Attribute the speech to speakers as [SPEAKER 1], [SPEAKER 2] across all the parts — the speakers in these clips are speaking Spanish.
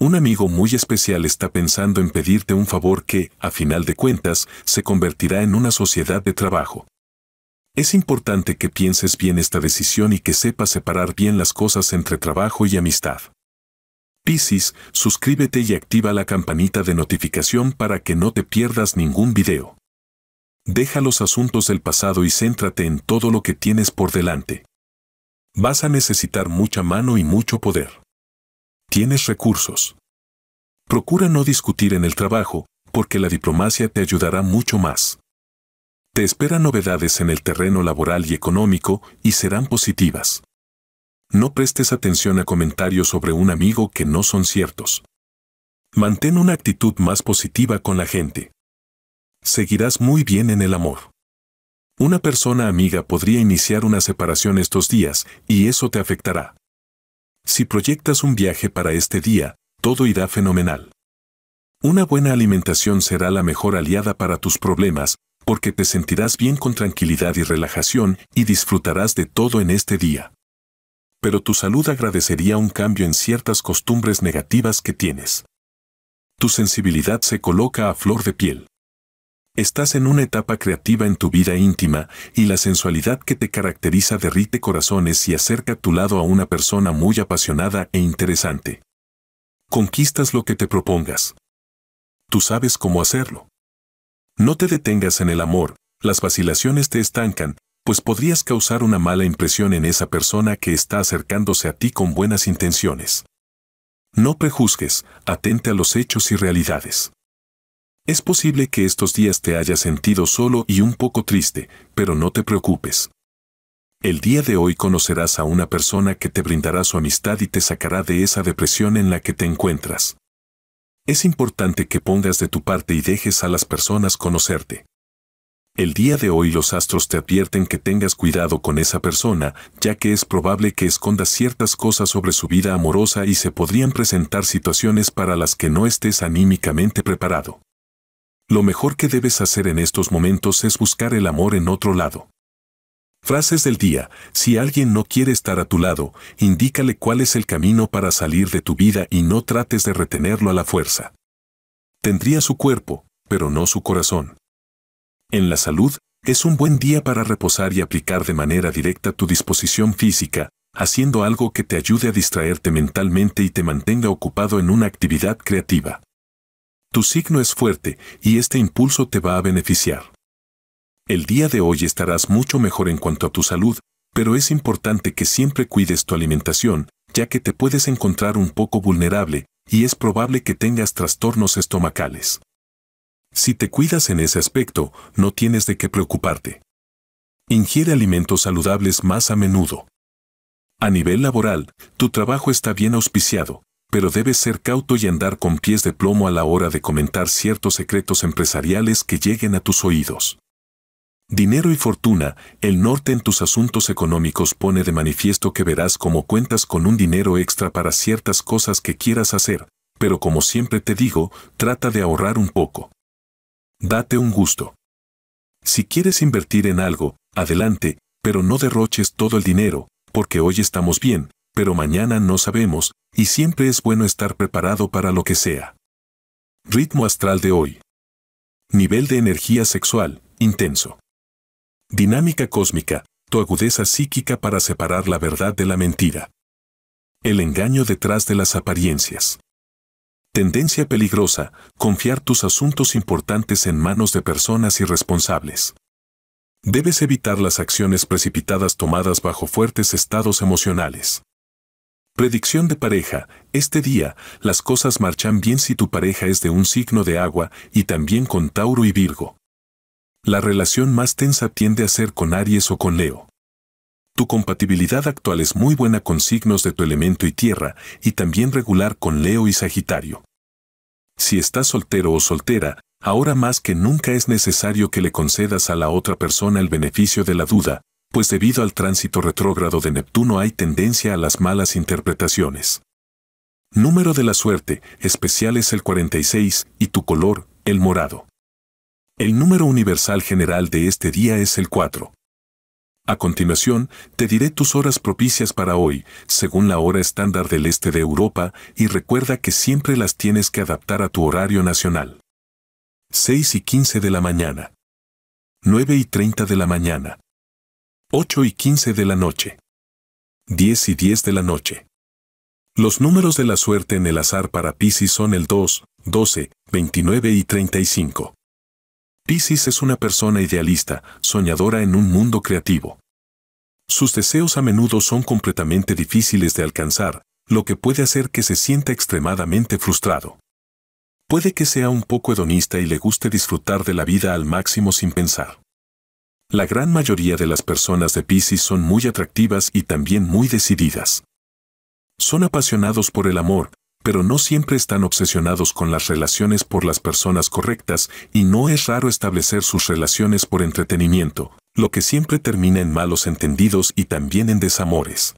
[SPEAKER 1] Un amigo muy especial está pensando en pedirte un favor que, a final de cuentas, se convertirá en una sociedad de trabajo. Es importante que pienses bien esta decisión y que sepas separar bien las cosas entre trabajo y amistad. Piscis, suscríbete y activa la campanita de notificación para que no te pierdas ningún video. Deja los asuntos del pasado y céntrate en todo lo que tienes por delante. Vas a necesitar mucha mano y mucho poder. Tienes recursos. Procura no discutir en el trabajo, porque la diplomacia te ayudará mucho más. Te esperan novedades en el terreno laboral y económico y serán positivas. No prestes atención a comentarios sobre un amigo que no son ciertos. Mantén una actitud más positiva con la gente. Seguirás muy bien en el amor. Una persona amiga podría iniciar una separación estos días y eso te afectará. Si proyectas un viaje para este día, todo irá fenomenal. Una buena alimentación será la mejor aliada para tus problemas, porque te sentirás bien con tranquilidad y relajación y disfrutarás de todo en este día. Pero tu salud agradecería un cambio en ciertas costumbres negativas que tienes. Tu sensibilidad se coloca a flor de piel. Estás en una etapa creativa en tu vida íntima y la sensualidad que te caracteriza derrite corazones y acerca tu lado a una persona muy apasionada e interesante. Conquistas lo que te propongas. Tú sabes cómo hacerlo. No te detengas en el amor, las vacilaciones te estancan, pues podrías causar una mala impresión en esa persona que está acercándose a ti con buenas intenciones. No prejuzgues, atente a los hechos y realidades. Es posible que estos días te hayas sentido solo y un poco triste, pero no te preocupes. El día de hoy conocerás a una persona que te brindará su amistad y te sacará de esa depresión en la que te encuentras. Es importante que pongas de tu parte y dejes a las personas conocerte. El día de hoy los astros te advierten que tengas cuidado con esa persona, ya que es probable que escondas ciertas cosas sobre su vida amorosa y se podrían presentar situaciones para las que no estés anímicamente preparado. Lo mejor que debes hacer en estos momentos es buscar el amor en otro lado. Frases del día. Si alguien no quiere estar a tu lado, indícale cuál es el camino para salir de tu vida y no trates de retenerlo a la fuerza. Tendría su cuerpo, pero no su corazón. En la salud, es un buen día para reposar y aplicar de manera directa tu disposición física, haciendo algo que te ayude a distraerte mentalmente y te mantenga ocupado en una actividad creativa. Tu signo es fuerte y este impulso te va a beneficiar. El día de hoy estarás mucho mejor en cuanto a tu salud, pero es importante que siempre cuides tu alimentación, ya que te puedes encontrar un poco vulnerable y es probable que tengas trastornos estomacales. Si te cuidas en ese aspecto, no tienes de qué preocuparte. Ingiere alimentos saludables más a menudo. A nivel laboral, tu trabajo está bien auspiciado, pero debes ser cauto y andar con pies de plomo a la hora de comentar ciertos secretos empresariales que lleguen a tus oídos. Dinero y fortuna, el norte en tus asuntos económicos pone de manifiesto que verás cómo cuentas con un dinero extra para ciertas cosas que quieras hacer, pero como siempre te digo, trata de ahorrar un poco. Date un gusto. Si quieres invertir en algo, adelante, pero no derroches todo el dinero, porque hoy estamos bien, pero mañana no sabemos, y siempre es bueno estar preparado para lo que sea. Ritmo astral de hoy. Nivel de energía sexual, intenso. Dinámica cósmica, tu agudeza psíquica para separar la verdad de la mentira. El engaño detrás de las apariencias. Tendencia peligrosa, confiar tus asuntos importantes en manos de personas irresponsables. Debes evitar las acciones precipitadas tomadas bajo fuertes estados emocionales. Predicción de pareja. Este día, las cosas marchan bien si tu pareja es de un signo de agua y también con Tauro y Virgo. La relación más tensa tiende a ser con Aries o con Leo. Tu compatibilidad actual es muy buena con signos de tu elemento y tierra y también regular con Leo y Sagitario. Si estás soltero o soltera, ahora más que nunca es necesario que le concedas a la otra persona el beneficio de la duda, pues debido al tránsito retrógrado de Neptuno hay tendencia a las malas interpretaciones. Número de la suerte, especial es el 46, y tu color, el morado. El número universal general de este día es el 4. A continuación, te diré tus horas propicias para hoy, según la hora estándar del este de Europa, y recuerda que siempre las tienes que adaptar a tu horario nacional. 6 y 15 de la mañana. 9 y 30 de la mañana. 8 y 15 de la noche. 10 y 10 de la noche. Los números de la suerte en el azar para Pisces son el 2, 12, 29 y 35. Pisces es una persona idealista, soñadora en un mundo creativo. Sus deseos a menudo son completamente difíciles de alcanzar, lo que puede hacer que se sienta extremadamente frustrado. Puede que sea un poco hedonista y le guste disfrutar de la vida al máximo sin pensar. La gran mayoría de las personas de Pisces son muy atractivas y también muy decididas. Son apasionados por el amor, pero no siempre están obsesionados con las relaciones por las personas correctas y no es raro establecer sus relaciones por entretenimiento, lo que siempre termina en malos entendidos y también en desamores.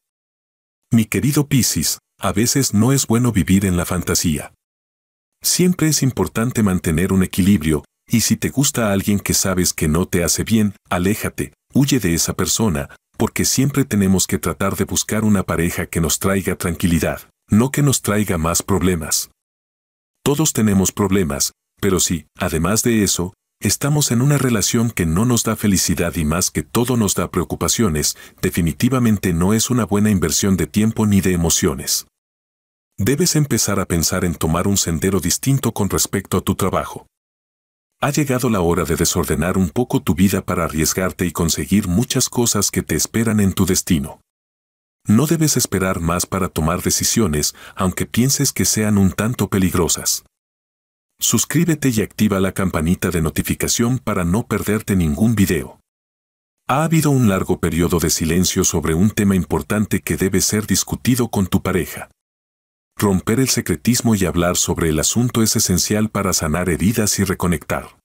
[SPEAKER 1] Mi querido Pisces, a veces no es bueno vivir en la fantasía. Siempre es importante mantener un equilibrio, y si te gusta alguien que sabes que no te hace bien, aléjate, huye de esa persona, porque siempre tenemos que tratar de buscar una pareja que nos traiga tranquilidad, no que nos traiga más problemas. Todos tenemos problemas, pero si, además de eso, estamos en una relación que no nos da felicidad y más que todo nos da preocupaciones, definitivamente no es una buena inversión de tiempo ni de emociones. Debes empezar a pensar en tomar un sendero distinto con respecto a tu trabajo. Ha llegado la hora de desordenar un poco tu vida para arriesgarte y conseguir muchas cosas que te esperan en tu destino. No debes esperar más para tomar decisiones, aunque pienses que sean un tanto peligrosas. Suscríbete y activa la campanita de notificación para no perderte ningún video. Ha habido un largo periodo de silencio sobre un tema importante que debe ser discutido con tu pareja. Romper el secretismo y hablar sobre el asunto es esencial para sanar heridas y reconectar.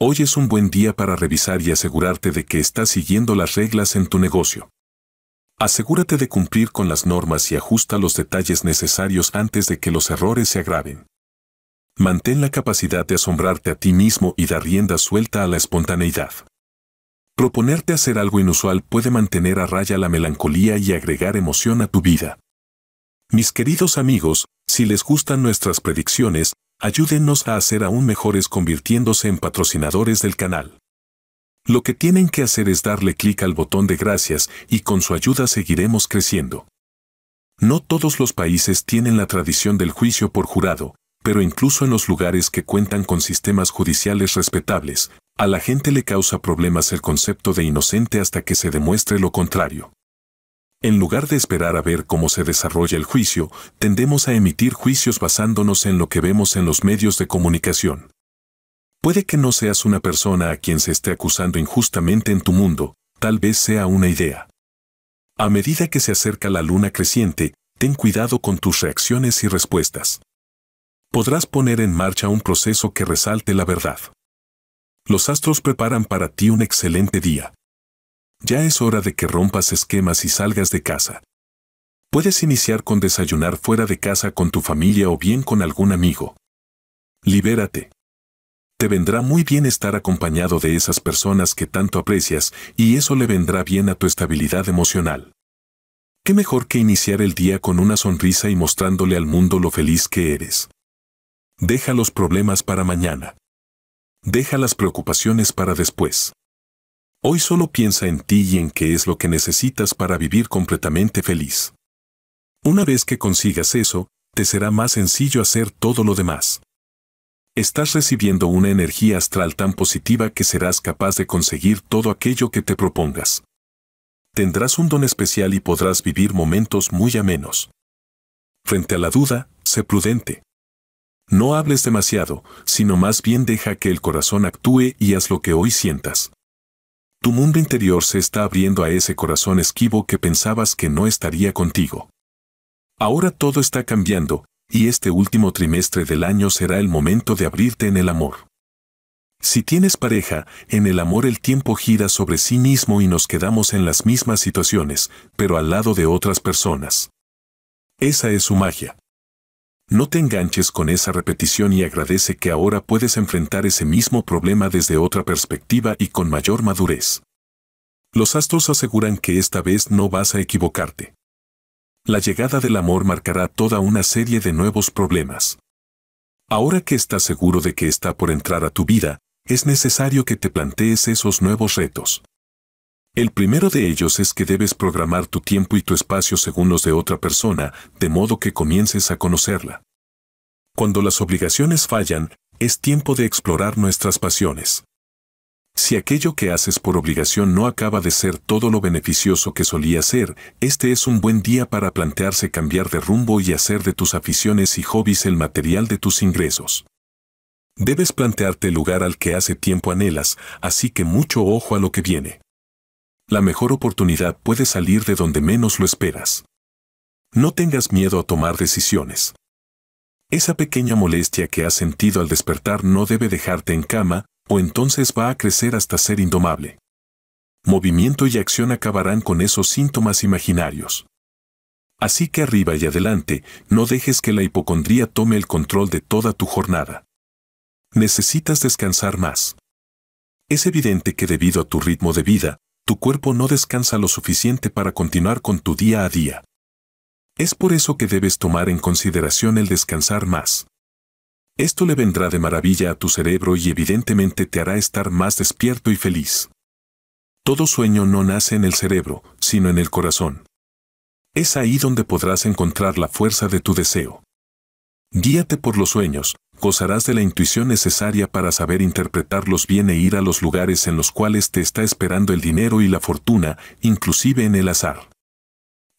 [SPEAKER 1] Hoy es un buen día para revisar y asegurarte de que estás siguiendo las reglas en tu negocio. Asegúrate de cumplir con las normas y ajusta los detalles necesarios antes de que los errores se agraven. Mantén la capacidad de asombrarte a ti mismo y dar rienda suelta a la espontaneidad. Proponerte hacer algo inusual puede mantener a raya la melancolía y agregar emoción a tu vida. Mis queridos amigos, si les gustan nuestras predicciones, ayúdennos a hacer aún mejores convirtiéndose en patrocinadores del canal. Lo que tienen que hacer es darle clic al botón de gracias y con su ayuda seguiremos creciendo. No todos los países tienen la tradición del juicio por jurado, pero incluso en los lugares que cuentan con sistemas judiciales respetables, a la gente le causa problemas el concepto de inocente hasta que se demuestre lo contrario. En lugar de esperar a ver cómo se desarrolla el juicio, tendemos a emitir juicios basándonos en lo que vemos en los medios de comunicación. Puede que no seas una persona a quien se esté acusando injustamente en tu mundo, tal vez sea una idea. A medida que se acerca la luna creciente, ten cuidado con tus reacciones y respuestas. Podrás poner en marcha un proceso que resalte la verdad. Los astros preparan para ti un excelente día. Ya es hora de que rompas esquemas y salgas de casa. Puedes iniciar con desayunar fuera de casa con tu familia o bien con algún amigo. Libérate. Te vendrá muy bien estar acompañado de esas personas que tanto aprecias y eso le vendrá bien a tu estabilidad emocional. ¿Qué mejor que iniciar el día con una sonrisa y mostrándole al mundo lo feliz que eres? Deja los problemas para mañana. Deja las preocupaciones para después. Hoy solo piensa en ti y en qué es lo que necesitas para vivir completamente feliz. Una vez que consigas eso, te será más sencillo hacer todo lo demás. Estás recibiendo una energía astral tan positiva que serás capaz de conseguir todo aquello que te propongas. Tendrás un don especial y podrás vivir momentos muy amenos. Frente a la duda, sé prudente. No hables demasiado, sino más bien deja que el corazón actúe y haz lo que hoy sientas. Tu mundo interior se está abriendo a ese corazón esquivo que pensabas que no estaría contigo. Ahora todo está cambiando, y este último trimestre del año será el momento de abrirte en el amor. Si tienes pareja, en el amor el tiempo gira sobre sí mismo y nos quedamos en las mismas situaciones, pero al lado de otras personas. Esa es su magia. No te enganches con esa repetición y agradece que ahora puedes enfrentar ese mismo problema desde otra perspectiva y con mayor madurez. Los astros aseguran que esta vez no vas a equivocarte. La llegada del amor marcará toda una serie de nuevos problemas. Ahora que estás seguro de que está por entrar a tu vida, es necesario que te plantees esos nuevos retos. El primero de ellos es que debes programar tu tiempo y tu espacio según los de otra persona, de modo que comiences a conocerla. Cuando las obligaciones fallan, es tiempo de explorar nuestras pasiones. Si aquello que haces por obligación no acaba de ser todo lo beneficioso que solía ser, este es un buen día para plantearse cambiar de rumbo y hacer de tus aficiones y hobbies el material de tus ingresos. Debes plantearte el lugar al que hace tiempo anhelas, así que mucho ojo a lo que viene la mejor oportunidad puede salir de donde menos lo esperas. No tengas miedo a tomar decisiones. Esa pequeña molestia que has sentido al despertar no debe dejarte en cama, o entonces va a crecer hasta ser indomable. Movimiento y acción acabarán con esos síntomas imaginarios. Así que arriba y adelante, no dejes que la hipocondría tome el control de toda tu jornada. Necesitas descansar más. Es evidente que debido a tu ritmo de vida, tu cuerpo no descansa lo suficiente para continuar con tu día a día. Es por eso que debes tomar en consideración el descansar más. Esto le vendrá de maravilla a tu cerebro y evidentemente te hará estar más despierto y feliz. Todo sueño no nace en el cerebro, sino en el corazón. Es ahí donde podrás encontrar la fuerza de tu deseo. Guíate por los sueños, gozarás de la intuición necesaria para saber interpretarlos bien e ir a los lugares en los cuales te está esperando el dinero y la fortuna, inclusive en el azar.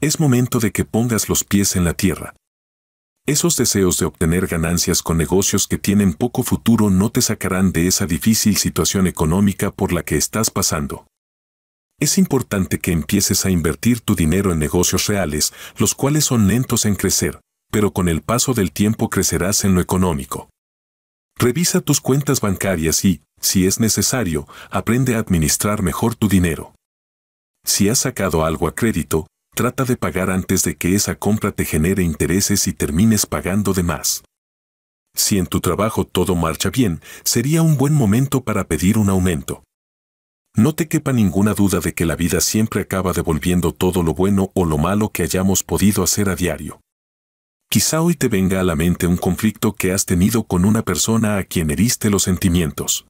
[SPEAKER 1] Es momento de que pongas los pies en la tierra. Esos deseos de obtener ganancias con negocios que tienen poco futuro no te sacarán de esa difícil situación económica por la que estás pasando. Es importante que empieces a invertir tu dinero en negocios reales, los cuales son lentos en crecer, pero con el paso del tiempo crecerás en lo económico. Revisa tus cuentas bancarias y, si es necesario, aprende a administrar mejor tu dinero. Si has sacado algo a crédito, trata de pagar antes de que esa compra te genere intereses y termines pagando de más. Si en tu trabajo todo marcha bien, sería un buen momento para pedir un aumento. No te quepa ninguna duda de que la vida siempre acaba devolviendo todo lo bueno o lo malo que hayamos podido hacer a diario. Quizá hoy te venga a la mente un conflicto que has tenido con una persona a quien heriste los sentimientos.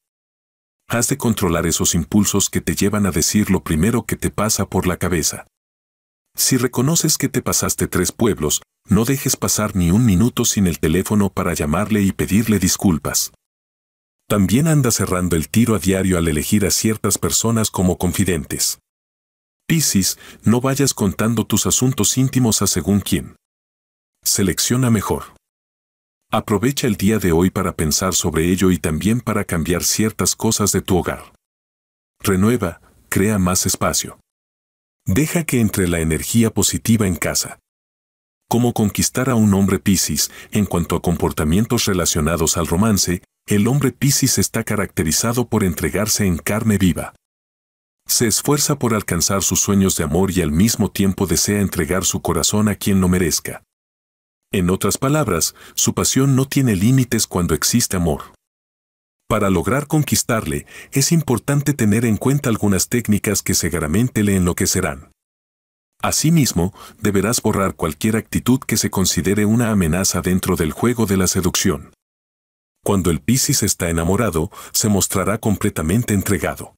[SPEAKER 1] Has de controlar esos impulsos que te llevan a decir lo primero que te pasa por la cabeza. Si reconoces que te pasaste tres pueblos, no dejes pasar ni un minuto sin el teléfono para llamarle y pedirle disculpas. También anda cerrando el tiro a diario al elegir a ciertas personas como confidentes. Piscis, no vayas contando tus asuntos íntimos a según quién. Selecciona mejor. Aprovecha el día de hoy para pensar sobre ello y también para cambiar ciertas cosas de tu hogar. Renueva, crea más espacio. Deja que entre la energía positiva en casa. Cómo conquistar a un hombre Piscis en cuanto a comportamientos relacionados al romance, el hombre Piscis está caracterizado por entregarse en carne viva. Se esfuerza por alcanzar sus sueños de amor y al mismo tiempo desea entregar su corazón a quien lo merezca. En otras palabras, su pasión no tiene límites cuando existe amor. Para lograr conquistarle, es importante tener en cuenta algunas técnicas que seguramente le enloquecerán. Asimismo, deberás borrar cualquier actitud que se considere una amenaza dentro del juego de la seducción. Cuando el Piscis está enamorado, se mostrará completamente entregado.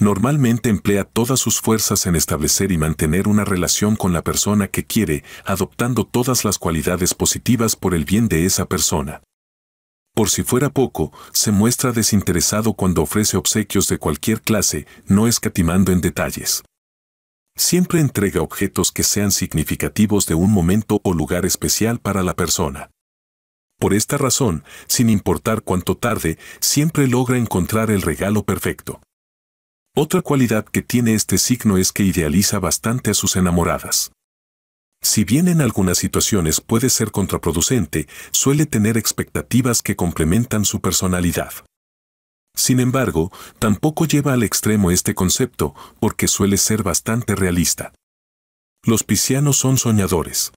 [SPEAKER 1] Normalmente emplea todas sus fuerzas en establecer y mantener una relación con la persona que quiere, adoptando todas las cualidades positivas por el bien de esa persona. Por si fuera poco, se muestra desinteresado cuando ofrece obsequios de cualquier clase, no escatimando en detalles. Siempre entrega objetos que sean significativos de un momento o lugar especial para la persona. Por esta razón, sin importar cuánto tarde, siempre logra encontrar el regalo perfecto. Otra cualidad que tiene este signo es que idealiza bastante a sus enamoradas. Si bien en algunas situaciones puede ser contraproducente, suele tener expectativas que complementan su personalidad. Sin embargo, tampoco lleva al extremo este concepto, porque suele ser bastante realista. Los piscianos son soñadores.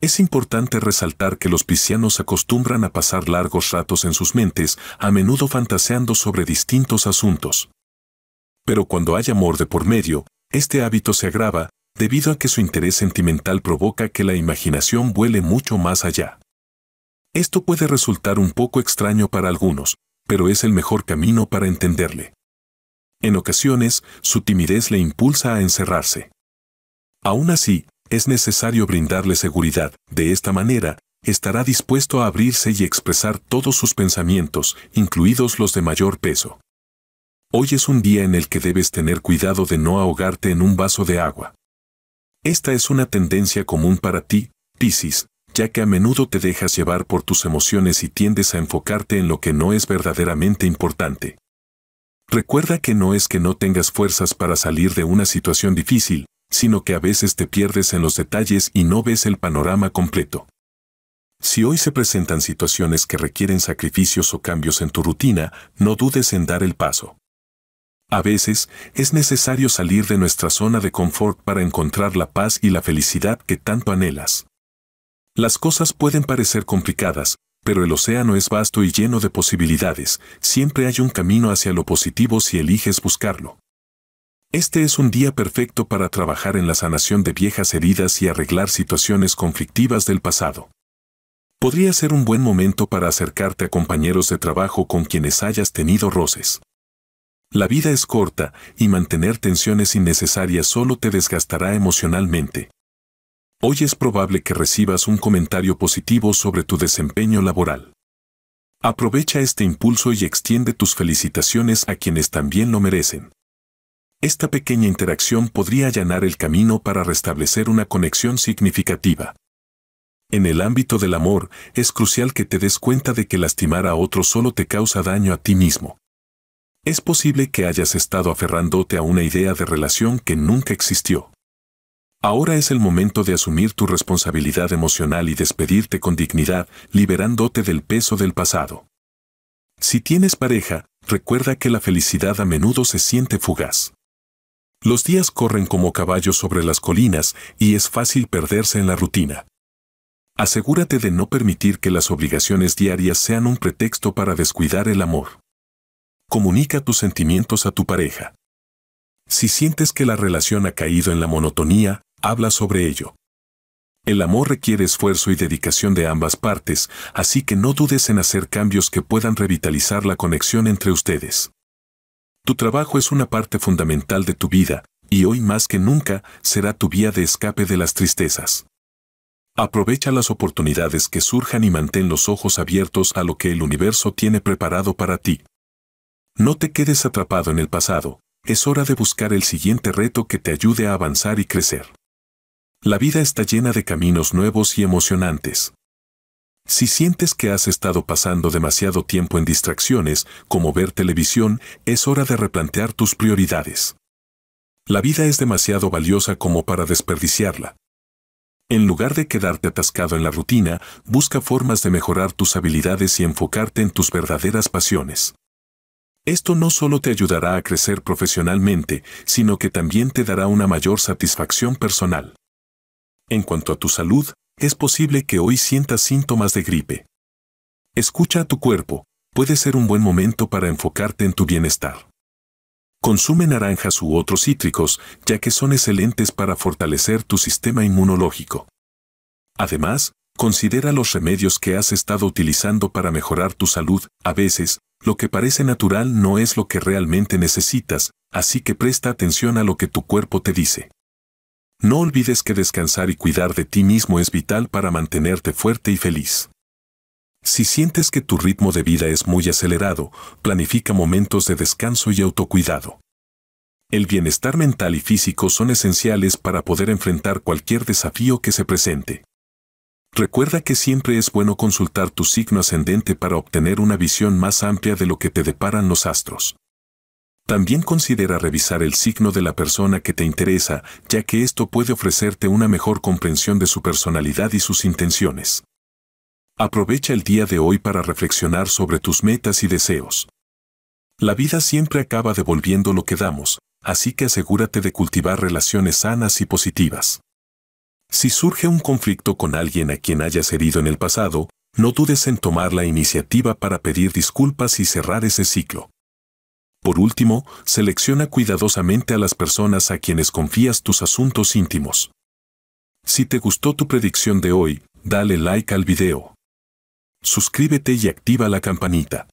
[SPEAKER 1] Es importante resaltar que los piscianos acostumbran a pasar largos ratos en sus mentes, a menudo fantaseando sobre distintos asuntos pero cuando hay amor de por medio, este hábito se agrava, debido a que su interés sentimental provoca que la imaginación vuele mucho más allá. Esto puede resultar un poco extraño para algunos, pero es el mejor camino para entenderle. En ocasiones, su timidez le impulsa a encerrarse. Aún así, es necesario brindarle seguridad, de esta manera, estará dispuesto a abrirse y expresar todos sus pensamientos, incluidos los de mayor peso. Hoy es un día en el que debes tener cuidado de no ahogarte en un vaso de agua. Esta es una tendencia común para ti, Piscis, ya que a menudo te dejas llevar por tus emociones y tiendes a enfocarte en lo que no es verdaderamente importante. Recuerda que no es que no tengas fuerzas para salir de una situación difícil, sino que a veces te pierdes en los detalles y no ves el panorama completo. Si hoy se presentan situaciones que requieren sacrificios o cambios en tu rutina, no dudes en dar el paso. A veces, es necesario salir de nuestra zona de confort para encontrar la paz y la felicidad que tanto anhelas. Las cosas pueden parecer complicadas, pero el océano es vasto y lleno de posibilidades, siempre hay un camino hacia lo positivo si eliges buscarlo. Este es un día perfecto para trabajar en la sanación de viejas heridas y arreglar situaciones conflictivas del pasado. Podría ser un buen momento para acercarte a compañeros de trabajo con quienes hayas tenido roces. La vida es corta y mantener tensiones innecesarias solo te desgastará emocionalmente. Hoy es probable que recibas un comentario positivo sobre tu desempeño laboral. Aprovecha este impulso y extiende tus felicitaciones a quienes también lo merecen. Esta pequeña interacción podría allanar el camino para restablecer una conexión significativa. En el ámbito del amor, es crucial que te des cuenta de que lastimar a otro solo te causa daño a ti mismo. Es posible que hayas estado aferrándote a una idea de relación que nunca existió. Ahora es el momento de asumir tu responsabilidad emocional y despedirte con dignidad, liberándote del peso del pasado. Si tienes pareja, recuerda que la felicidad a menudo se siente fugaz. Los días corren como caballos sobre las colinas y es fácil perderse en la rutina. Asegúrate de no permitir que las obligaciones diarias sean un pretexto para descuidar el amor comunica tus sentimientos a tu pareja. Si sientes que la relación ha caído en la monotonía, habla sobre ello. El amor requiere esfuerzo y dedicación de ambas partes, así que no dudes en hacer cambios que puedan revitalizar la conexión entre ustedes. Tu trabajo es una parte fundamental de tu vida, y hoy más que nunca será tu vía de escape de las tristezas. Aprovecha las oportunidades que surjan y mantén los ojos abiertos a lo que el universo tiene preparado para ti. No te quedes atrapado en el pasado, es hora de buscar el siguiente reto que te ayude a avanzar y crecer. La vida está llena de caminos nuevos y emocionantes. Si sientes que has estado pasando demasiado tiempo en distracciones, como ver televisión, es hora de replantear tus prioridades. La vida es demasiado valiosa como para desperdiciarla. En lugar de quedarte atascado en la rutina, busca formas de mejorar tus habilidades y enfocarte en tus verdaderas pasiones. Esto no solo te ayudará a crecer profesionalmente, sino que también te dará una mayor satisfacción personal. En cuanto a tu salud, es posible que hoy sientas síntomas de gripe. Escucha a tu cuerpo, puede ser un buen momento para enfocarte en tu bienestar. Consume naranjas u otros cítricos, ya que son excelentes para fortalecer tu sistema inmunológico. Además, considera los remedios que has estado utilizando para mejorar tu salud, a veces, lo que parece natural no es lo que realmente necesitas, así que presta atención a lo que tu cuerpo te dice. No olvides que descansar y cuidar de ti mismo es vital para mantenerte fuerte y feliz. Si sientes que tu ritmo de vida es muy acelerado, planifica momentos de descanso y autocuidado. El bienestar mental y físico son esenciales para poder enfrentar cualquier desafío que se presente. Recuerda que siempre es bueno consultar tu signo ascendente para obtener una visión más amplia de lo que te deparan los astros. También considera revisar el signo de la persona que te interesa, ya que esto puede ofrecerte una mejor comprensión de su personalidad y sus intenciones. Aprovecha el día de hoy para reflexionar sobre tus metas y deseos. La vida siempre acaba devolviendo lo que damos, así que asegúrate de cultivar relaciones sanas y positivas. Si surge un conflicto con alguien a quien hayas herido en el pasado, no dudes en tomar la iniciativa para pedir disculpas y cerrar ese ciclo. Por último, selecciona cuidadosamente a las personas a quienes confías tus asuntos íntimos. Si te gustó tu predicción de hoy, dale like al video. Suscríbete y activa la campanita.